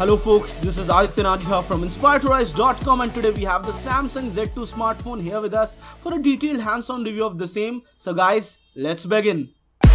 Hello folks, this is Aditya Najha from InspireToRise.com and today we have the Samsung Z2 smartphone here with us for a detailed hands-on review of the same. So guys, let's begin. The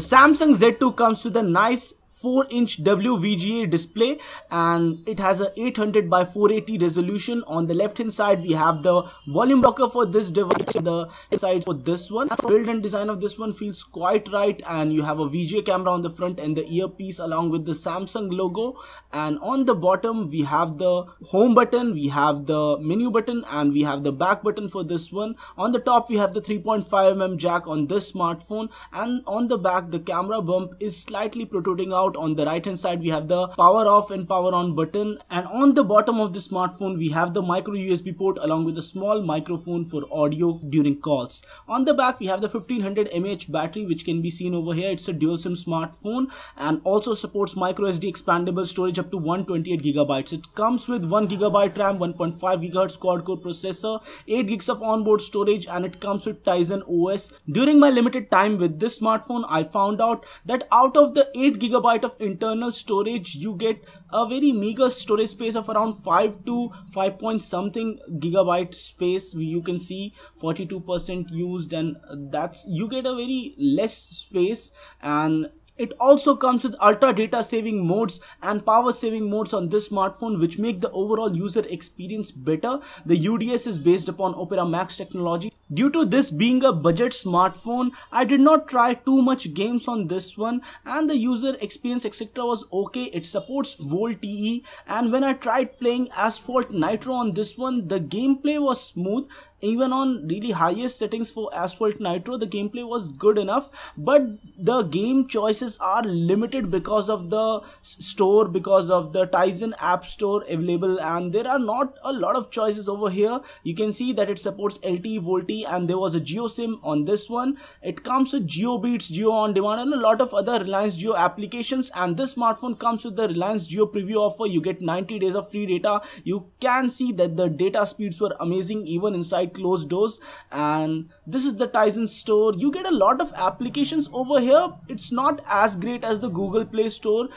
Samsung Z2 comes with a nice 4 inch WVGA display and it has a 800 by 480 resolution on the left hand side we have the volume blocker for this device the side for this one build and design of this one feels quite right and you have a VGA camera on the front and the earpiece along with the Samsung logo and on the bottom we have the home button we have the menu button and we have the back button for this one on the top we have the 3.5mm jack on this smartphone and on the back the camera bump is slightly protruding out out on the right hand side we have the power off and power on button and on the bottom of the smartphone we have the micro USB port along with a small microphone for audio during calls. On the back we have the 1500 mAh battery which can be seen over here. It's a dual SIM smartphone and also supports micro SD expandable storage up to 128 GB. It comes with 1 GB RAM, 1.5 GHz quad core processor, 8 gigs of onboard storage and it comes with Tizen OS. During my limited time with this smartphone I found out that out of the 8 GB gigabyte of internal storage you get a very meager storage space of around 5 to 5 point something gigabyte space you can see 42 percent used and that's you get a very less space and it also comes with ultra data saving modes and power saving modes on this smartphone which make the overall user experience better. The UDS is based upon Opera Max technology Due to this being a budget smartphone, I did not try too much games on this one and the user experience etc was okay. It supports Volte, and when I tried playing Asphalt Nitro on this one, the gameplay was smooth even on really highest settings for Asphalt Nitro the gameplay was good enough but the game choices are limited because of the store because of the Tizen app store available and there are not a lot of choices over here you can see that it supports LTE VoLTE and there was a GeoSIM on this one. It comes with Beats, Geo On Demand and a lot of other Reliance Geo applications and this smartphone comes with the Reliance Geo preview offer. You get 90 days of free data. You can see that the data speeds were amazing even inside closed doors and this is the Tizen store. You get a lot of applications over here. It's not as great as the Google Play Store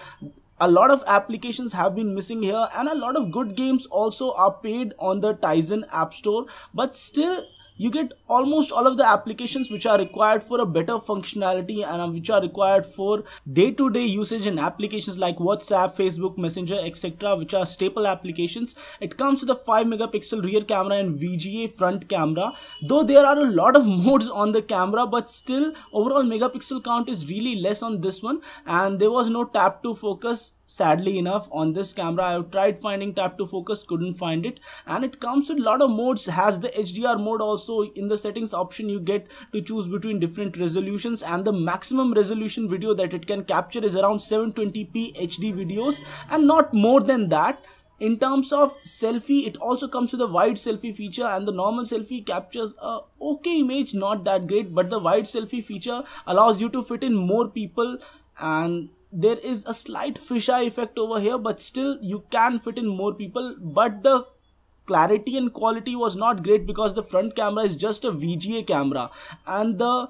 a lot of applications have been missing here and a lot of good games also are paid on the Tizen app store but still you get almost all of the applications which are required for a better functionality and which are required for day-to-day -day usage in applications like WhatsApp, Facebook, Messenger, etc. which are staple applications. It comes with a 5 megapixel rear camera and VGA front camera. Though there are a lot of modes on the camera but still overall megapixel count is really less on this one and there was no tap to focus sadly enough on this camera i have tried finding tap to focus couldn't find it and it comes with a lot of modes has the hdr mode also in the settings option you get to choose between different resolutions and the maximum resolution video that it can capture is around 720p hd videos and not more than that in terms of selfie it also comes with a wide selfie feature and the normal selfie captures a okay image not that great but the wide selfie feature allows you to fit in more people and there is a slight fisheye effect over here but still you can fit in more people but the clarity and quality was not great because the front camera is just a VGA camera and the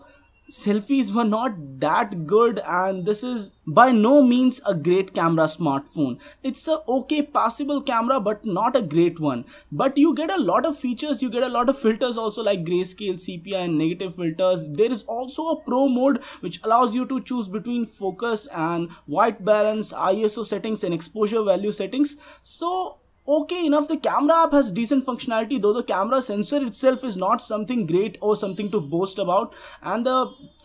selfies were not that good and this is by no means a great camera smartphone. It's a okay passable camera but not a great one. But you get a lot of features, you get a lot of filters also like grayscale, CPI and negative filters. There is also a pro mode which allows you to choose between focus and white balance, ISO settings and exposure value settings. So okay enough the camera app has decent functionality though the camera sensor itself is not something great or something to boast about and the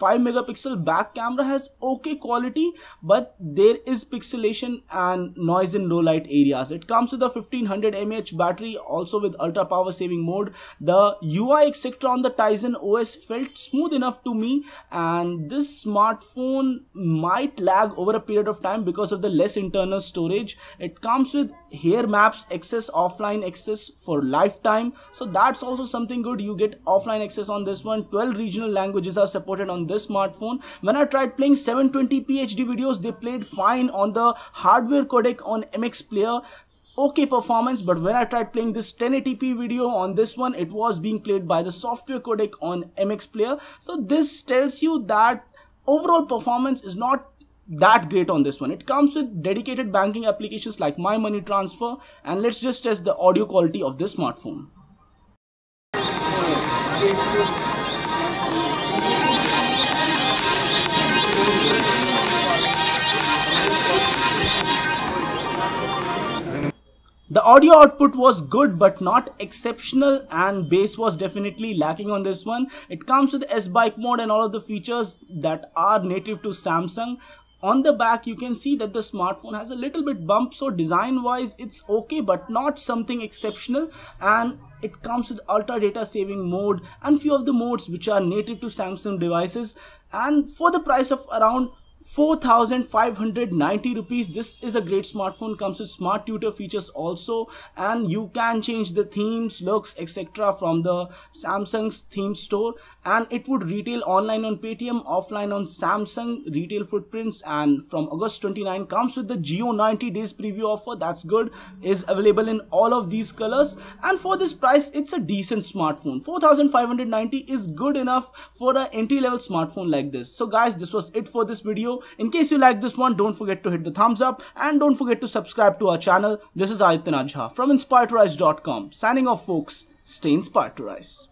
5 megapixel back camera has okay quality but there is pixelation and noise in low light areas it comes with a 1500 mAh battery also with ultra power saving mode the UI etc on the Tizen OS felt smooth enough to me and this smartphone might lag over a period of time because of the less internal storage it comes with hair maps access offline access for lifetime so that's also something good you get offline access on this one 12 regional languages are supported on this smartphone when i tried playing 720 HD videos they played fine on the hardware codec on mx player okay performance but when I tried playing this 1080p video on this one it was being played by the software codec on MX player so this tells you that overall performance is not that great on this one. It comes with dedicated banking applications like My Money Transfer and let's just test the audio quality of this smartphone. The audio output was good but not exceptional and bass was definitely lacking on this one. It comes with S-Bike mode and all of the features that are native to Samsung on the back you can see that the smartphone has a little bit bump so design wise it's okay but not something exceptional and it comes with ultra data saving mode and few of the modes which are native to Samsung devices and for the price of around 4590 rupees this is a great smartphone comes with smart tutor features also and you can change the themes looks etc from the samsung's theme store and it would retail online on paytm offline on samsung retail footprints and from august 29 comes with the geo 90 days preview offer that's good is available in all of these colors and for this price it's a decent smartphone 4590 is good enough for an entry level smartphone like this so guys this was it for this video in case you like this one, don't forget to hit the thumbs up and don't forget to subscribe to our channel. This is Ayatana Jha from Inspiredrise.com. Signing off folks, stay inspired to rise.